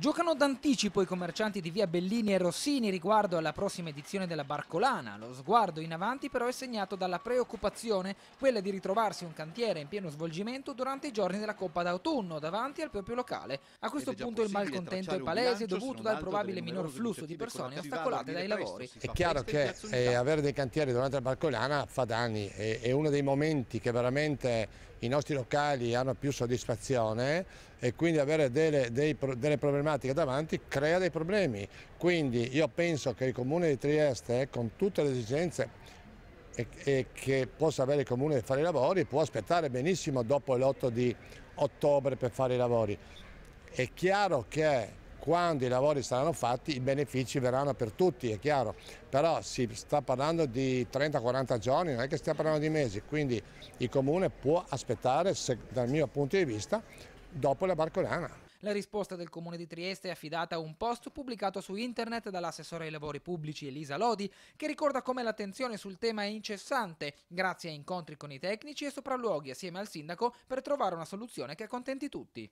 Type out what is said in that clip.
Giocano d'anticipo i commercianti di via Bellini e Rossini riguardo alla prossima edizione della Barcolana. Lo sguardo in avanti però è segnato dalla preoccupazione, quella di ritrovarsi un cantiere in pieno svolgimento durante i giorni della Coppa d'autunno davanti al proprio locale. A questo punto il malcontento è palese dovuto dal probabile minor flusso di persone ostacolate dai lavori. È chiaro che eh, avere dei cantieri durante la Barcolana fa danni, è, è uno dei momenti che veramente i nostri locali hanno più soddisfazione e quindi avere delle, dei, delle problematiche davanti crea dei problemi. Quindi io penso che il Comune di Trieste, con tutte le esigenze e, che possa avere il comune per fare i lavori può aspettare benissimo dopo l'8 di ottobre per fare i lavori. È chiaro che quando i lavori saranno fatti i benefici verranno per tutti, è chiaro, però si sta parlando di 30-40 giorni, non è che stiamo parlando di mesi, quindi il comune può aspettare, se, dal mio punto di vista, dopo la Barcolana. La risposta del Comune di Trieste è affidata a un post pubblicato su internet dall'assessore ai lavori pubblici Elisa Lodi, che ricorda come l'attenzione sul tema è incessante, grazie a incontri con i tecnici e sopralluoghi assieme al sindaco per trovare una soluzione che accontenti tutti.